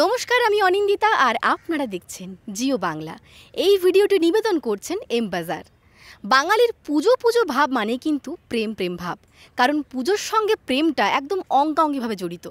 নমস্কার আমি অনিন্দিতা আর আপনারা দেখছেন জিও বাংলা এই ভিডিওটি নিবেদন করছেন এম বাজার বাঙালির পুজো পুজো ভাব মানে কিন্তু প্রেম প্রেম ভাব কারণ পুজোর সঙ্গে প্রেমটা একদম অঙ্গাঙ্গিভাবে জড়িত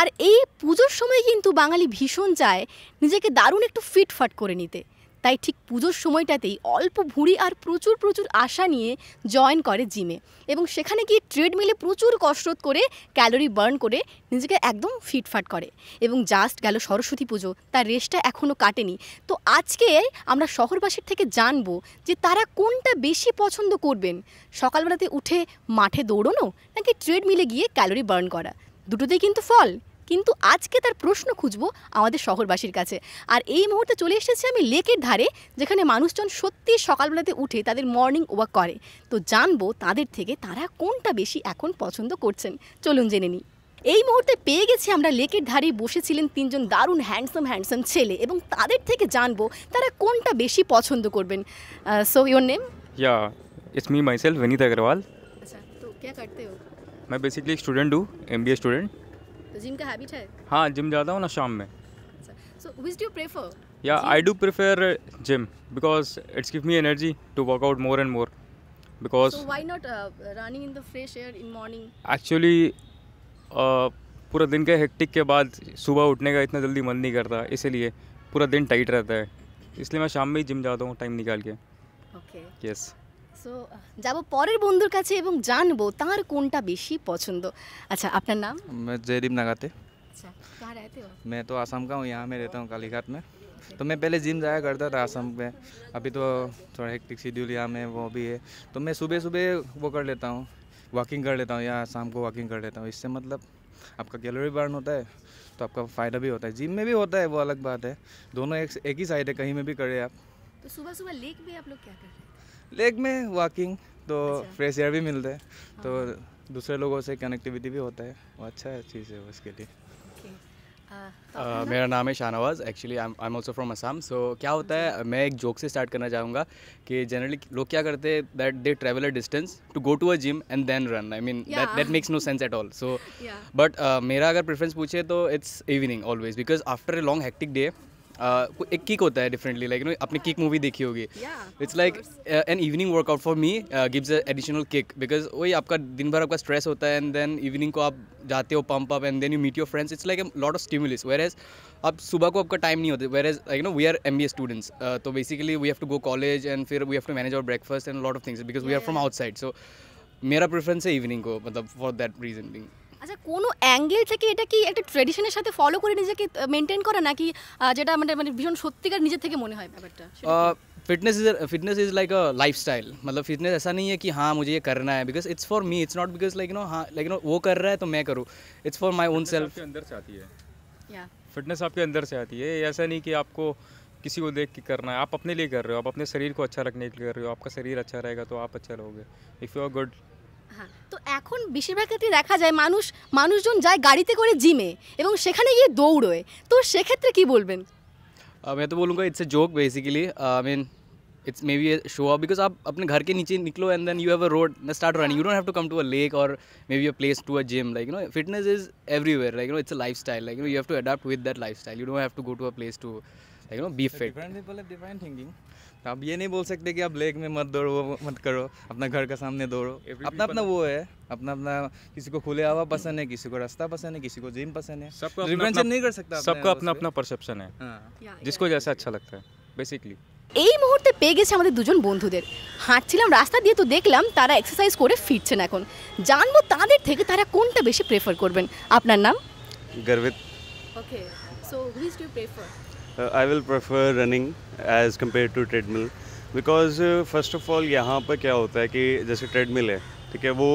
আর এই পুজোর সময় কিন্তু বাঙালি ভীষণ চায় নিজেকে দারুণ একটু ফিটফাট করে নিতে তাই ঠিক পুজোর সময়টাতেই অল্প ভুঁড়ি আর প্রচুর প্রচুর আশা নিয়ে জয়েন করে জিমে এবং সেখানে গিয়ে ট্রেডমিলে প্রচুর কসরত করে ক্যালোরি বার্ন করে নিজেকে একদম ফিটফাট করে এবং জাস্ট গেল সরস্বতী পুজো তার রেসটা এখনও কাটেনি তো আজকে আমরা শহরবাসীর থেকে জানবো যে তারা কোনটা বেশি পছন্দ করবেন সকালবেলাতে উঠে মাঠে দৌড়নো নাকি ট্রেডমিলে গিয়ে ক্যালোরি বার্ন করা দুটোতেই কিন্তু ফল কিন্তু আজকে তার প্রশ্ন খুঁজবো আমাদের শহরবাসীর কাছে আর এই মুহূর্তে চলে এসেছি আমি লেকের ধারে যেখানে মানুষজন সত্যি সকালবেলাতে উঠে তাদের মর্নিং ওয়াক করে তো জানবো তাদের থেকে তারা কোনটা বেশি এখন পছন্দ করছেন চলুন জেনে নিই এই মুহূর্তে পেয়ে গেছি আমরা লেকের ধারে বসেছিলেন তিনজন দারুণ হ্যান্ডসাম হ্যান্ডসাম ছেলে এবং তাদের থেকে জানবো তারা কোনটা বেশি পছন্দ করবেন so your name yeah it's me myself self Agarwal আচ্ছা তো কে করতে হো हो বেসিক্যালি স্টুডেন্ট एक এমবিএ স্টুডেন্ট तो हाँ जिम जाता हूँ ना शाम में अच्छा, या I do prefer gym because it's give me energy to workout more and more because why not running in the fresh air in morning actually पूरा दिन के हेक्टिक के बाद सुबह उठने का इतना जल्दी मन नहीं करता इसीलिए पूरा दिन टाइट रहता है इसलिए मैं शाम में ही जिम जाता हूँ टाइम निकाल के ओके यस সো যাব পরের বন্ধুর কাছে এবং জানবো তার কোনটা বেশি পছন্দ আচ্ছা আপনার নাম জয়দীপ নাগাতে अच्छा कहाँ रहते हो मैं तो आसाम का हूँ यहाँ में रहता हूँ कालीघाट में तो मैं पहले जिम जाया करता था आसम में अभी तो थोड़ा हेक्टिक शेड्यूल यहाँ में वो भी है तो मैं सुबह सुबह वो कर लेता हूँ वॉकिंग कर लेता हूँ या शाम को वॉकिंग कर लेता हूँ इससे मतलब आपका कैलोरी बर्न होता है तो आपका फ़ायदा भी होता है जिम में भी होता है वो अलग बात है दोनों एक, एक ही साइड है कहीं में भी करें आप तो सुबह सुबह लेक में आप लोग क्या कर रहे हैं लेग में वॉकिंग तो अच्छा। फ्रेश एयर भी मिलता है तो हाँ। दूसरे लोगों से कनेक्टिविटी भी होता है वो अच्छा है चीज़ है उसके लिए तो मेरा नाम है Shahnawaz actually I am also from Assam so क्या होता है मैं एक जोक से स्टार्ट करना चाहूँगा कि जनरली लोग क्या करते हैं that they travel a distance to go to a gym and then run I mean that that makes no sense at all so but मेरा अगर प्रेफरेंस पूछे तो it's evening always because after a long hectic day Uh, एक kick होता है differently like you know आपने Kick movie देखी होगी it's like an evening workout for me gives additional kick because वही आपका दिन भर आपका स्ट्रेस होता है एंड देन इवनिंग को आप जाते हो pump up and then you meet your friends it's like a lot of stimulus whereas अब सुबह को आपका टाइम नहीं होता whereas like no we are M B A students so basically we have to go college and फिर we have to manage our breakfast and lot of things because we are from outside so मेरा preference है evening को मतलब for that reason being আচ্ছা angle থেকে এটা কি একটা সাথে ফলো করে নিজেকে করে নাকি যেটা মানে মানে ভীষণ সত্যিকার থেকে মনে হয় ব্যাপারটা uh, मतलब ऐसा नहीं है कि हाँ, मुझे ये करना है because it's for me it's not because like no like no वो कर रहा है तो मैं इट्स फॉर ओन सेल्फ अंदर से आती है फिटनेस आपके अंदर से आती है ऐसा नहीं कि आपको किसी को देख के करना है आप अपने लिए कर रहे हो आप अपने शरीर को अच्छा रखने के लिए कर रहे हो आपका शरीर अच्छा रहेगा तो आप अच्छा रहोगे इफ़ यू आर गुड তো এখন বেশিরভাগ ক্ষেত্রে দেখা যায় মানুষ মানুষজন যায় গাড়িতে করে জিমে এবং সেখানে গিয়ে দৌড়োয় তো সেক্ষেত্রে কি বলবেন আমি তো বলুন it's a joke basically I mean it's maybe a আপ अप बिकॉज आप अपने घर के नीचे निकलो and then you have a road start running you don't have to come to a lake और maybe a place to a gym like you know fitness is everywhere like you know it's a lifestyle like you have to adapt with that lifestyle you two have to go to a place to like you know be fit तो आप ये नहीं बोल सकते कि आप lake में मत दौड़ो मत करो अपना घर के सामने दौड़ो अपना अपना वो है अपना अपना किसी को खुले हवा पसंद है किसी को रास्ता पसंद है किसी को जिम पसंद है सबको नहीं कर सकता सबका अपना अपना परसेप्शन है हाँ। जिसको जैसा अच्छा लगता है बेसिकली এই মুহূর্তে পেয়ে গেছে আমাদের দুজন বন্ধুদের হাঁটছিলাম রাস্তা দিয়ে তো দেখলাম তারা এক্সারসাইজ করে ফিরছেন এখন জানবো তাদের থেকে তারা কোনটা বেশি প্রেফার করবেন আপনার নাম Garvit okay so who is do prefer I will prefer running as compared to treadmill because first of all यहाँ पर क्या होता है कि जैसे ट्रेडमिल है ठीक है वो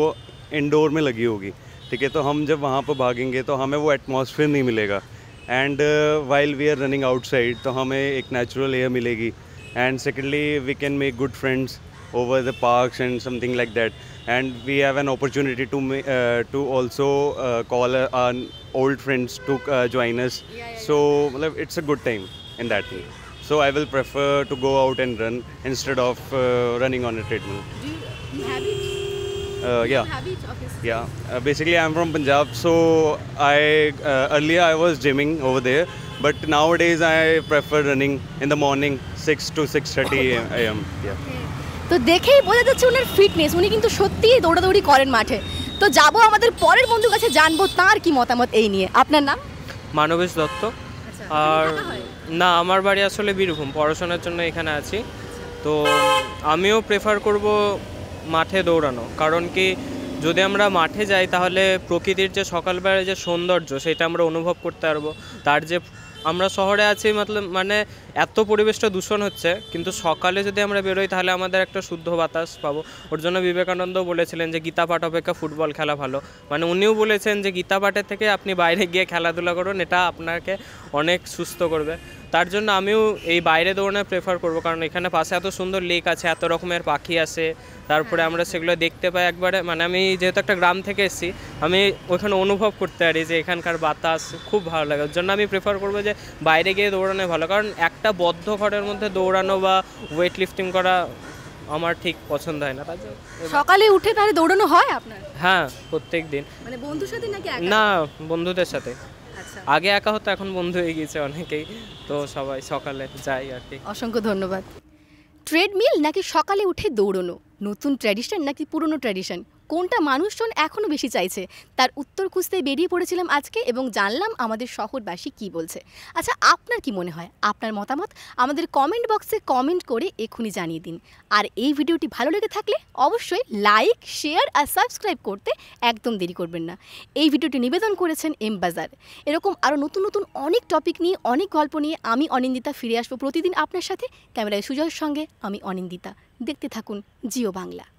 इंडोर में लगी होगी ठीक है तो हम जब वहाँ पर भागेंगे तो हमें वो एटमॉस्फेयर नहीं मिलेगा and while we are running outside तो हमें एक नेचुरल एयर मिलेगी and secondly we can make good friends over the parks and something like that. And we have an opportunity to uh, to also uh, call uh, our old friends to uh, join us. Yeah, yeah, so yeah. it's a good time in that way. So I will prefer to go out and run instead of uh, running on a treadmill. Do you, have it? Uh, yeah. have Yeah. basically, I'm from Punjab, so I earlier I was gymming over there, but nowadays I prefer running in the morning, 6 to 6:30 a.m. Yeah. Okay. তো দেখেই বোঝা যাচ্ছে ওনার fitness উনি কিন্তু সত্যিই দৌড়াদৌড়ি করেন মাঠে তো যাব আমাদের পরের বন্ধুর কাছে জানবো তার কি মতামত এই নিয়ে আপনার নাম মানবেশ দত্ত আচ্ছা, আর না আমার বাড়ি আসলে বীরভূম পড়াশোনার জন্য এখানে আছি আচ্ছা। তো আমিও প্রেফার করব মাঠে দৌড়ানো কারণ কি যদি আমরা মাঠে যাই তাহলে প্রকৃতির যে সকালবেলায় যে সৌন্দর্য সেটা আমরা অনুভব করতে পারবো তার যে আমরা শহরে আছি মতলব মানে এত পরিবেশটা দূষণ হচ্ছে কিন্তু সকালে যদি আমরা বেরোই তাহলে আমাদের একটা শুদ্ধ বাতাস পাবো ওর জন্য বিবেকানন্দও বলেছিলেন যে গীতা পাঠ অপেক্ষা ফুটবল খেলা ভালো মানে উনিও বলেছেন যে গীতা পাঠের থেকে আপনি বাইরে গিয়ে খেলাধুলা করুন এটা আপনাকে অনেক সুস্থ করবে তার জন্য আমিও এই বাইরে দৌড়ানো প্রেফার করবো কারণ এখানে পাশে এত সুন্দর লেক আছে এত রকমের পাখি আছে তারপরে আমরা সেগুলো দেখতে পাই একবারে মানে আমি যেহেতু একটা গ্রাম থেকে এসেছি আমি ওখানে অনুভব করতে পারি যে এখানকার বাতাস খুব ভালো লাগে ওর জন্য আমি প্রেফার করবো যে বাইরে গিয়ে দৌড়ানো ভালো কারণ একটা একটা বদ্ধ ঘরের মধ্যে দৌড়ানো বা ওয়েট লিফটিং করা আমার ঠিক পছন্দ হয় না সকালে উঠে তাহলে দৌড়ানো হয় আপনার হ্যাঁ প্রত্যেক দিন মানে বন্ধুর সাথে নাকি একা না বন্ধুদের সাথে আচ্ছা। আগে একা হতো এখন বন্ধু হয়ে গিয়েছে অনেকেই তো সবাই সকালে যাই আর কি অসংখ্য ধন্যবাদ ট্রেডমিল নাকি সকালে উঠে দৌড়ানো নতুন ট্র্যাডিশন নাকি পুরনো ট্র্যাডিশন কোনটা মানুষজন এখনও বেশি চাইছে তার উত্তর খুঁজতে বেরিয়ে পড়েছিলাম আজকে এবং জানলাম আমাদের শহরবাসী কি বলছে আচ্ছা আপনার কি মনে হয় আপনার মতামত আমাদের কমেন্ট বক্সে কমেন্ট করে এক্ষুনি জানিয়ে দিন আর এই ভিডিওটি ভালো লেগে থাকলে অবশ্যই লাইক শেয়ার আর সাবস্ক্রাইব করতে একদম দেরি করবেন না এই ভিডিওটি নিবেদন করেছেন এম বাজার এরকম আরও নতুন নতুন অনেক টপিক নিয়ে অনেক গল্প নিয়ে আমি অনিন্দিতা ফিরে আসবো প্রতিদিন আপনার সাথে ক্যামেরায় সুজয়ের সঙ্গে আমি অনিন্দিতা দেখতে থাকুন জিও বাংলা